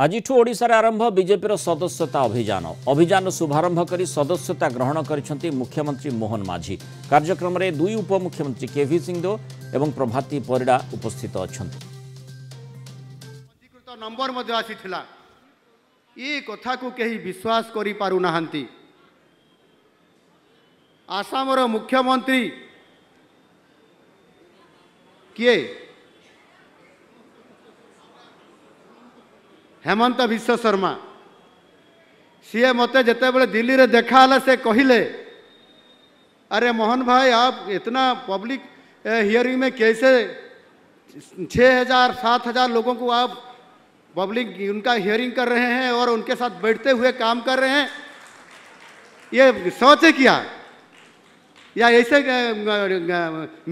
ଆଜିଠୁ ଓଡ଼ିଶାରେ ଆରମ୍ଭ ବିଜେପିର ସଦସ୍ୟତା ଅଭିଯାନ ଅଭିଯାନର ଶୁଭାରମ୍ଭ କରି ସଦସ୍ୟତା ଗ୍ରହଣ କରିଛନ୍ତି ମୁଖ୍ୟମନ୍ତ୍ରୀ ମୋହନ ମାଝୀ କାର୍ଯ୍ୟକ୍ରମରେ ଦୁଇ ଉପମୁଖ୍ୟମନ୍ତ୍ରୀ କେଭି ସିଂହ ଏବଂ ପ୍ରଭାତୀ ପରିଡ଼ା ଉପସ୍ଥିତ ଅଛନ୍ତି ପଞ୍ଜୀକୃତ ନମ୍ବର ମଧ୍ୟ ଆସିଥିଲା ଏ କଥାକୁ କେହି ବିଶ୍ୱାସ କରିପାରୁନାହାନ୍ତି ଆସାମର ମୁଖ୍ୟମନ୍ତ୍ରୀ विश्व शर्मा सीए मत जिते बड़े दिल्ली में देखा से कहले अरे मोहन भाई आप इतना पब्लिक हियरिंग में कैसे छः हज़ार सात हज़ार लोगों को आप पब्लिक उनका हियरिंग कर रहे हैं और उनके साथ बैठते हुए काम कर रहे हैं ये सोचे किया या ऐसे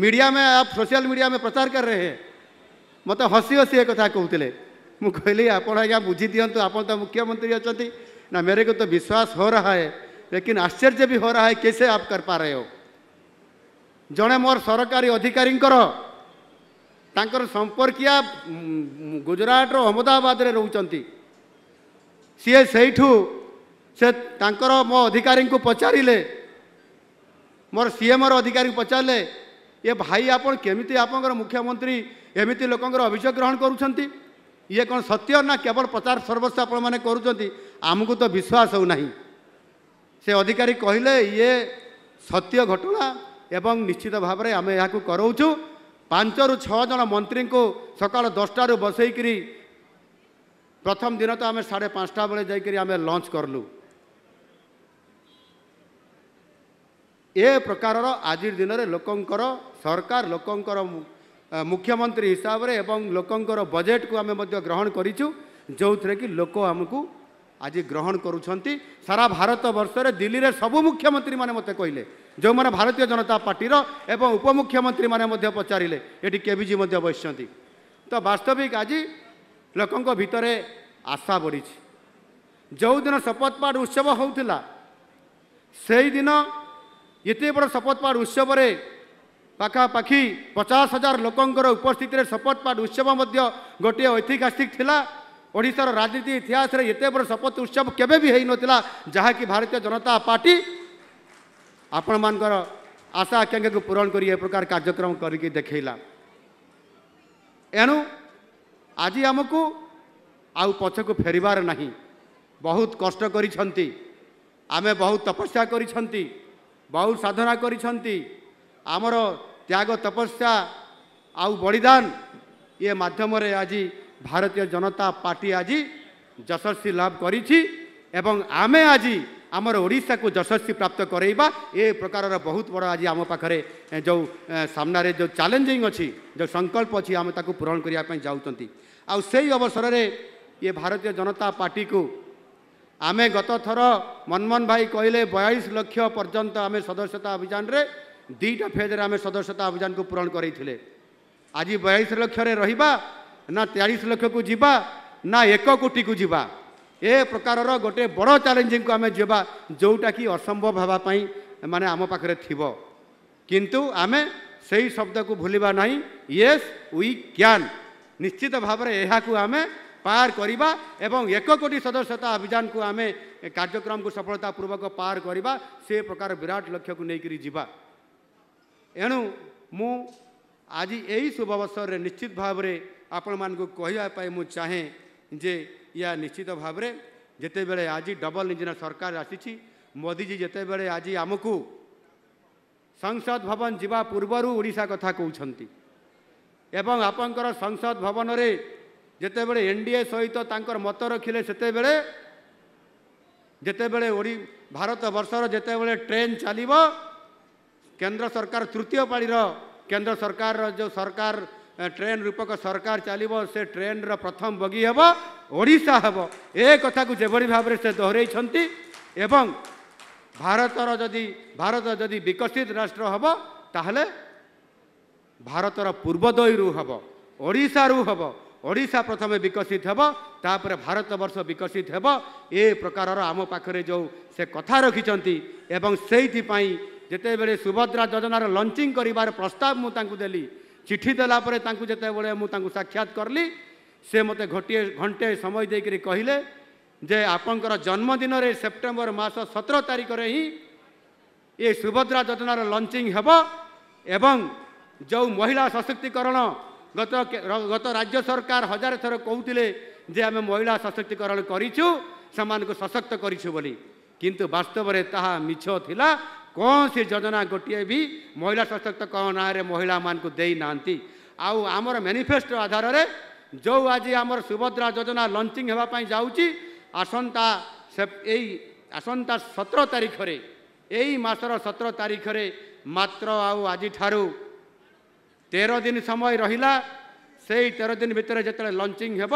मीडिया में आप सोशल मीडिया में प्रचार कर रहे हैं मतलब हसी हसी एक कथा कहते ମୁଁ କହିଲି ଆପଣ ଆଜ୍ଞା ବୁଝି ଦିଅନ୍ତୁ ଆପଣ ତ ମୁଖ୍ୟମନ୍ତ୍ରୀ ଅଛନ୍ତି ନା मेरे को तो विश्वास हो रहा है लेकिन आश्चर्य भी हो रहा है कैसे आप कर पा रहे हो ଜଣେ ମୋର ସରକାରୀ ଅଧିକାରୀଙ୍କର ତାଙ୍କର ସମ୍ପର୍କୀୟ ଗୁଜରାଟର ଅହମ୍ମଦାବାଦରେ ରହୁଛନ୍ତି ସିଏ ସେଇଠୁ ସେ ତାଙ୍କର ମୋ ଅଧିକାରୀଙ୍କୁ ପଚାରିଲେ ମୋର ସିଏମ୍ର ଅଧିକାରୀଙ୍କୁ ପଚାରିଲେ ଏ ଭାଇ ଆପଣ କେମିତି ଆପଣଙ୍କର ମୁଖ୍ୟମନ୍ତ୍ରୀ ଏମିତି ଲୋକଙ୍କର ଅଭିଯୋଗ ଗ୍ରହଣ କରୁଛନ୍ତି ଇଏ କ'ଣ ସତ୍ୟ ନା କେବଳ ପ୍ରଚାର ସର୍ବସ୍ୱ ଆପଣମାନେ କରୁଛନ୍ତି ଆମକୁ ତ ବିଶ୍ୱାସ ହେଉନାହିଁ ସେ ଅଧିକାରୀ କହିଲେ ଇଏ ସତ୍ୟ ଘଟଣା ଏବଂ ନିଶ୍ଚିତ ଭାବରେ ଆମେ ଏହାକୁ କରାଉଛୁ ପାଞ୍ଚରୁ ଛଅ ଜଣ ମନ୍ତ୍ରୀଙ୍କୁ ସକାଳ ଦଶଟାରୁ ବସେଇକରି ପ୍ରଥମ ଦିନ ତ ଆମେ ସାଢ଼େ ପାଞ୍ଚଟା ବେଳେ ଯାଇକରି ଆମେ ଲଞ୍ଚ କରଲୁ ଏ ପ୍ରକାରର ଆଜିର ଦିନରେ ଲୋକଙ୍କର ସରକାର ଲୋକଙ୍କର ମୁଖ୍ୟମନ୍ତ୍ରୀ ହିସାବରେ ଏବଂ ଲୋକଙ୍କର ବଜେଟ୍କୁ ଆମେ ମଧ୍ୟ ଗ୍ରହଣ କରିଛୁ ଯେଉଁଥିରେ କି ଲୋକ ଆମକୁ ଆଜି ଗ୍ରହଣ କରୁଛନ୍ତି ସାରା ଭାରତ ବର୍ଷରେ ଦିଲ୍ଲୀରେ ସବୁ ମୁଖ୍ୟମନ୍ତ୍ରୀମାନେ ମୋତେ କହିଲେ ଯେଉଁମାନେ ଭାରତୀୟ ଜନତା ପାର୍ଟିର ଏବଂ ଉପମୁଖ୍ୟମନ୍ତ୍ରୀମାନେ ମଧ୍ୟ ପଚାରିଲେ ଏଠି କେ ମଧ୍ୟ ବସିଛନ୍ତି ତ ବାସ୍ତବିକ ଆଜି ଲୋକଙ୍କ ଭିତରେ ଆଶା ବଢ଼ିଛି ଯେଉଁଦିନ ଶପଥପାଠ ଉତ୍ସବ ହେଉଥିଲା ସେହିଦିନ ଏତେ ବଡ଼ ଶପଥପାଠ ଉତ୍ସବରେ ପାଖାପାଖି ପଚାଶ ହଜାର ଲୋକଙ୍କର ଉପସ୍ଥିତିରେ ଶପଥ ପାଠ ଉତ୍ସବ ମଧ୍ୟ ଗୋଟିଏ ଐତିହାସିକ ଥିଲା ଓଡ଼ିଶାର ରାଜନୀତି ଇତିହାସରେ ଏତେ ବଡ଼ ଶପଥ ଉତ୍ସବ କେବେ ବି ହୋଇନଥିଲା ଯାହାକି ଭାରତୀୟ ଜନତା ପାର୍ଟି ଆପଣମାନଙ୍କର ଆଶା ଆକାଂକ୍ଷାକୁ ପୂରଣ କରି ଏ ପ୍ରକାର କାର୍ଯ୍ୟକ୍ରମ କରିକି ଦେଖେଇଲା ଏଣୁ ଆଜି ଆମକୁ ଆଉ ପଛକୁ ଫେରିବାର ନାହିଁ ବହୁତ କଷ୍ଟ କରିଛନ୍ତି ଆମେ ବହୁତ ତପସ୍ୟା କରିଛନ୍ତି ବହୁତ ସାଧନା କରିଛନ୍ତି ଆମର ତ୍ୟାଗ ତପସ୍ୟା ଆଉ ବଳିଦାନ ଇଏ ମାଧ୍ୟମରେ ଆଜି ଭାରତୀୟ ଜନତା ପାର୍ଟି ଆଜି ଯଶସ୍ୱୀ ଲାଭ କରିଛି ଏବଂ ଆମେ ଆଜି ଆମର ଓଡ଼ିଶାକୁ ଯଶସ୍ୱୀ ପ୍ରାପ୍ତ କରାଇବା ଏ ପ୍ରକାରର ବହୁତ ବଡ଼ ଆଜି ଆମ ପାଖରେ ଯେଉଁ ସାମ୍ନାରେ ଯେଉଁ ଚ୍ୟାଲେଞ୍ଜିଂ ଅଛି ଯେଉଁ ସଂକଳ୍ପ ଅଛି ଆମେ ତାକୁ ପୂରଣ କରିବା ପାଇଁ ଯାଉଛନ୍ତି ଆଉ ସେଇ ଅବସରରେ ଇଏ ଭାରତୀୟ ଜନତା ପାର୍ଟିକୁ ଆମେ ଗତ ଥର ମନମୋହନ ଭାଇ କହିଲେ ବୟାଳିଶ ଲକ୍ଷ ପର୍ଯ୍ୟନ୍ତ ଆମେ ସଦସ୍ୟତା ଅଭିଯାନରେ ଦୁଇଟା ଫେଜ୍ରେ ଆମେ ସଦସ୍ୟତା ଅଭିଯାନକୁ ପୂରଣ କରିଥିଲେ ଆଜି ବୟାଳିଶ ଲକ୍ଷରେ ରହିବା ନା ତେୟାଳିଶ ଲକ୍ଷକୁ ଯିବା ନା ଏକ କୋଟିକୁ ଯିବା ଏ ପ୍ରକାରର ଗୋଟିଏ ବଡ଼ ଚ୍ୟାଲେଞ୍ଜିଂକୁ ଆମେ ଯିବା ଯେଉଁଟାକି ଅସମ୍ଭବ ହେବା ପାଇଁ ମାନେ ଆମ ପାଖରେ ଥିବ କିନ୍ତୁ ଆମେ ସେହି ଶବ୍ଦକୁ ଭୁଲିବା ନାହିଁ ୟେସ୍ ୱି କ୍ୟାନ୍ ନିଶ୍ଚିତ ଭାବରେ ଏହାକୁ ଆମେ ପାର କରିବା ଏବଂ ଏକ କୋଟି ସଦସ୍ୟତା ଅଭିଯାନକୁ ଆମେ କାର୍ଯ୍ୟକ୍ରମକୁ ସଫଳତାପୂର୍ବକ ପାର କରିବା ସେ ପ୍ରକାର ବିରାଟ ଲକ୍ଷ୍ୟକୁ ନେଇକରି ଯିବା ଏଣୁ ମୁଁ ଆଜି ଏହି ଶୁଭ ଅବସରରେ ନିଶ୍ଚିତ ଭାବରେ ଆପଣମାନଙ୍କୁ କହିବା ପାଇଁ ମୁଁ ଚାହେଁ ଯେ ଏହା ନିଶ୍ଚିତ ଭାବରେ ଯେତେବେଳେ ଆଜି ଡବଲ ଇଞ୍ଜିନ ସରକାର ଆସିଛି ମୋଦିଜୀ ଯେତେବେଳେ ଆଜି ଆମକୁ ସଂସଦ ଭବନ ଯିବା ପୂର୍ବରୁ ଓଡ଼ିଶା କଥା କହୁଛନ୍ତି ଏବଂ ଆପଣଙ୍କର ସଂସଦ ଭବନରେ ଯେତେବେଳେ ଏନ୍ ଡି ଏ ସହିତ ତାଙ୍କର ମତ ରଖିଲେ ସେତେବେଳେ ଯେତେବେଳେ ଓଡ଼ି ଭାରତବର୍ଷର ଯେତେବେଳେ ଟ୍ରେନ୍ ଚାଲିବ କେନ୍ଦ୍ର ସରକାର ତୃତୀୟ ପାଳିର କେନ୍ଦ୍ର ସରକାରର ଯେଉଁ ସରକାର ଟ୍ରେନ୍ ରୂପକ ସରକାର ଚାଲିବ ସେ ଟ୍ରେନ୍ର ପ୍ରଥମ ବଗି ହେବ ଓଡ଼ିଶା ହେବ ଏ କଥାକୁ ଯେଭଳି ଭାବରେ ସେ ଦୋହରାଇଛନ୍ତି ଏବଂ ଭାରତର ଯଦି ଭାରତ ଯଦି ବିକଶିତ ରାଷ୍ଟ୍ର ହେବ ତାହେଲେ ଭାରତର ପୂର୍ବୋଦୟରୁ ହେବ ଓଡ଼ିଶାରୁ ହେବ ଓଡ଼ିଶା ପ୍ରଥମେ ବିକଶିତ ହେବ ତାପରେ ଭାରତବର୍ଷ ବିକଶିତ ହେବ ଏ ପ୍ରକାରର ଆମ ପାଖରେ ଯେଉଁ ସେ କଥା ରଖିଛନ୍ତି ଏବଂ ସେଇଥିପାଇଁ ଯେତେବେଳେ ସୁଭଦ୍ରା ଯୋଜନାର ଲଞ୍ଚିଂ କରିବାର ପ୍ରସ୍ତାବ ମୁଁ ତାଙ୍କୁ ଦେଲି ଚିଠି ଦେଲା ପରେ ତାଙ୍କୁ ଯେତେବେଳେ ମୁଁ ତାଙ୍କୁ ସାକ୍ଷାତ କରିଲି ସେ ମୋତେ ଗୋଟିଏ ଘଣ୍ଟେ ସମୟ ଦେଇକରି କହିଲେ ଯେ ଆପଣଙ୍କର ଜନ୍ମଦିନରେ ସେପ୍ଟେମ୍ବର ମାସ ସତର ତାରିଖରେ ହିଁ ଏ ସୁଭଦ୍ରା ଯୋଜନାର ଲଞ୍ଚିଂ ହେବ ଏବଂ ଯେଉଁ ମହିଳା ସଶକ୍ତିକରଣ ଗତ ଗତ ରାଜ୍ୟ ସରକାର ହଜାର ଥର କହୁଥିଲେ ଯେ ଆମେ ମହିଳା ସଶକ୍ତିକରଣ କରିଛୁ ସେମାନଙ୍କୁ ସଶକ୍ତ କରିଛୁ ବୋଲି କିନ୍ତୁ ବାସ୍ତବରେ ତାହା ମିଛ ଥିଲା କୌଣସି ଯୋଜନା ଗୋଟିଏ ବି ମହିଳା ସଶକ୍ତକରଣ ନାଁରେ ମହିଳାମାନଙ୍କୁ ଦେଇନାହାନ୍ତି ଆଉ ଆମର ମ୍ୟାନିଫେଷ୍ଟୋ ଆଧାରରେ ଯେଉଁ ଆଜି ଆମର ସୁଭଦ୍ରା ଯୋଜନା ଲଞ୍ଚିଂ ହେବା ପାଇଁ ଯାଉଛି ଆସନ୍ତା ଏଇ ଆସନ୍ତା ସତର ତାରିଖରେ ଏଇ ମାସର ସତର ତାରିଖରେ ମାତ୍ର ଆଉ ଆଜିଠାରୁ ତେର ଦିନ ସମୟ ରହିଲା ସେଇ ତେର ଦିନ ଭିତରେ ଯେତେବେଳେ ଲଞ୍ଚିଂ ହେବ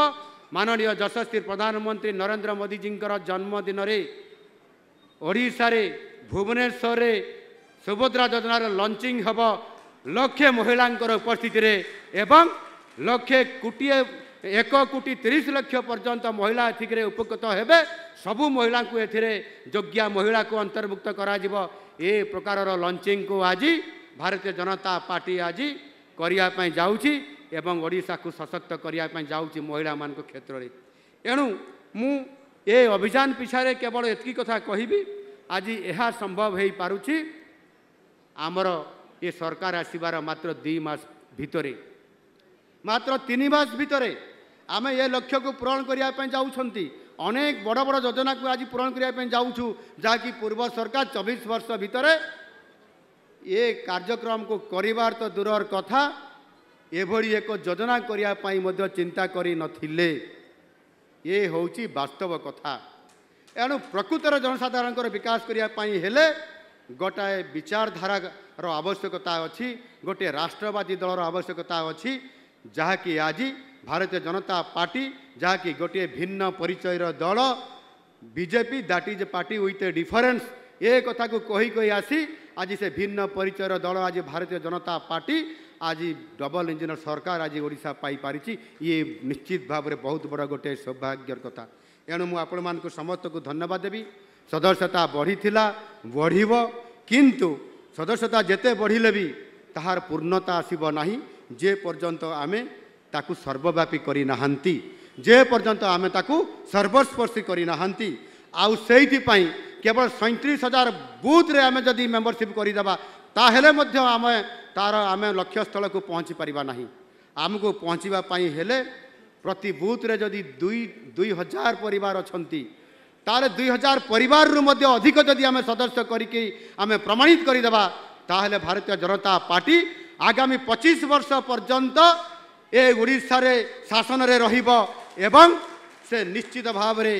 ମାନନୀୟ ଯଶସ୍ୱୀ ପ୍ରଧାନମନ୍ତ୍ରୀ ନରେନ୍ଦ୍ର ମୋଦିଜୀଙ୍କର ଜନ୍ମଦିନରେ ଓଡ଼ିଶାରେ ଭୁବନେଶ୍ୱରରେ ସୁଭଦ୍ରା ଯୋଜନାର ଲଞ୍ଚିଂ ହେବ ଲକ୍ଷେ ମହିଳାଙ୍କର ଉପସ୍ଥିତିରେ ଏବଂ ଲକ୍ଷେ କୋଟିଏ ଏକ କୋଟି ତିରିଶ ଲକ୍ଷ ପର୍ଯ୍ୟନ୍ତ ମହିଳା ଏଥିରେ ଉପକୃତ ହେବେ ସବୁ ମହିଳାଙ୍କୁ ଏଥିରେ ଯୋଗ୍ୟା ମହିଳାକୁ ଅନ୍ତର୍ଭୁକ୍ତ କରାଯିବ ଏ ପ୍ରକାରର ଲଞ୍ଚିଂକୁ ଆଜି ଭାରତୀୟ ଜନତା ପାର୍ଟି ଆଜି କରିବା ପାଇଁ ଯାଉଛି ଏବଂ ଓଡ଼ିଶାକୁ ସଶକ୍ତ କରିବା ପାଇଁ ଯାଉଛି ମହିଳାମାନଙ୍କ କ୍ଷେତ୍ରରେ ଏଣୁ ମୁଁ ଏ ଅଭିଯାନ ପିଛାରେ କେବଳ ଏତିକି କଥା କହିବି আজি ଏହା ସମ୍ଭବ ହୋଇପାରୁଛି ଆମର ଏ ସରକାର ଆସିବାର ମାତ୍ର ଦୁଇ ମାସ ଭିତରେ ମାତ୍ର ତିନି ମାସ ଭିତରେ ଆମେ ଏ ଲକ୍ଷ୍ୟକୁ ପୂରଣ କରିବା ପାଇଁ ଯାଉଛନ୍ତି ଅନେକ ବଡ଼ ବଡ଼ ଯୋଜନାକୁ ଆଜି ପୂରଣ କରିବା ପାଇଁ ଯାଉଛୁ ଯାହାକି ପୂର୍ବ ସରକାର ଚବିଶ ବର୍ଷ ଭିତରେ ଏ କାର୍ଯ୍ୟକ୍ରମକୁ କରିବାର ତ ଦୂରର କଥା ଏଭଳି ଏକ ଯୋଜନା କରିବା ପାଇଁ ମଧ୍ୟ ଚିନ୍ତା କରିନଥିଲେ ଏ ହେଉଛି ବାସ୍ତବ କଥା ଏଣୁ ପ୍ରକୃତର ଜନସାଧାରଣଙ୍କର ବିକାଶ କରିବା ପାଇଁ ହେଲେ ଗୋଟାଏ ବିଚାରଧାରାର ଆବଶ୍ୟକତା ଅଛି ଗୋଟିଏ ରାଷ୍ଟ୍ରବାଦୀ ଦଳର ଆବଶ୍ୟକତା ଅଛି ଯାହାକି ଆଜି ଭାରତୀୟ ଜନତା ପାର୍ଟି ଯାହାକି ଗୋଟିଏ ଭିନ୍ନ ପରିଚୟର ଦଳ BJP that is a party with a difference ଏ କଥାକୁ କହି କହି ଆସି ଆଜି ସେ ଭିନ୍ନ ପରିଚୟର ଦଳ ଆଜି ଭାରତୀୟ ଜନତା ପାର୍ଟି ଆଜି ଡବଲ ଇଞ୍ଜିନିୟର ସରକାର ଆଜି ଓଡ଼ିଶା ପାଇପାରିଛି ଇଏ ନିଶ୍ଚିତ ଭାବରେ ବହୁତ ବଡ଼ ଗୋଟିଏ ସୌଭାଗ୍ୟର କଥା ଏଣୁ ମୁଁ ଆପଣମାନଙ୍କୁ ସମସ୍ତଙ୍କୁ ଧନ୍ୟବାଦ ଦେବି ସଦସ୍ୟତା ବଢ଼ିଥିଲା ବଢ଼ିବ କିନ୍ତୁ ସଦସ୍ୟତା ଯେତେ ବଢ଼ିଲେ ବି ତାହାର ପୂର୍ଣ୍ଣତା ଆସିବ ନାହିଁ ଯେ ପର୍ଯ୍ୟନ୍ତ ଆମେ ତାକୁ ସର୍ବବ୍ୟାପୀ କରିନାହାନ୍ତି ଯେ ପର୍ଯ୍ୟନ୍ତ ଆମେ ତାକୁ ସର୍ବସ୍ପର୍ଶୀ କରିନାହାନ୍ତି ଆଉ ସେଇଥିପାଇଁ କେବଳ ସଇଁତିରିଶ ହଜାର ବୁଥରେ ଆମେ ଯଦି ମେମ୍ବରସିପ୍ କରିଦେବା ତାହେଲେ ମଧ୍ୟ ଆମେ ତାର ଆମେ ଲକ୍ଷ୍ୟସ୍ଥଳକୁ ପହଞ୍ଚି ପାରିବା ନାହିଁ ଆମକୁ ପହଞ୍ଚିବା ପାଇଁ ହେଲେ প্রতি বুথরে যদি দুই দুই হাজার পরিবার অনেক তাহলে দুই হাজার পরিবার মধ্যে অধিক যদি আমি সদস্য করিকি আমি প্রমাণিত করে করিদেবা তাহলে ভারতীয় জনতা পার্টি আগামী পঁচিশ বর্ষ পর্যন্ত এ ওড়িশার শাসনরে রহব এবং সে নিশ্চিত ভাবে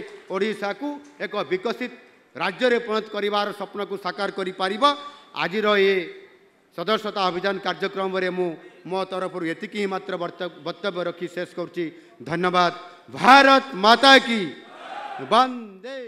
কু এক বিকশিত রাজ্যের পরিণত করবার স্বপ্নকু সাকার করে পার আজ এ ସଦସ୍ୟତା ଅଭିଯାନ କାର୍ଯ୍ୟକ୍ରମରେ ମୁଁ ମୋ ତରଫରୁ ଏତିକି ହିଁ ମାତ୍ର ବକ୍ତବ୍ୟ ରଖି ଶେଷ କରୁଛି ଧନ୍ୟବାଦ ଭାରତ ମାତା କି ବନ୍ଦେ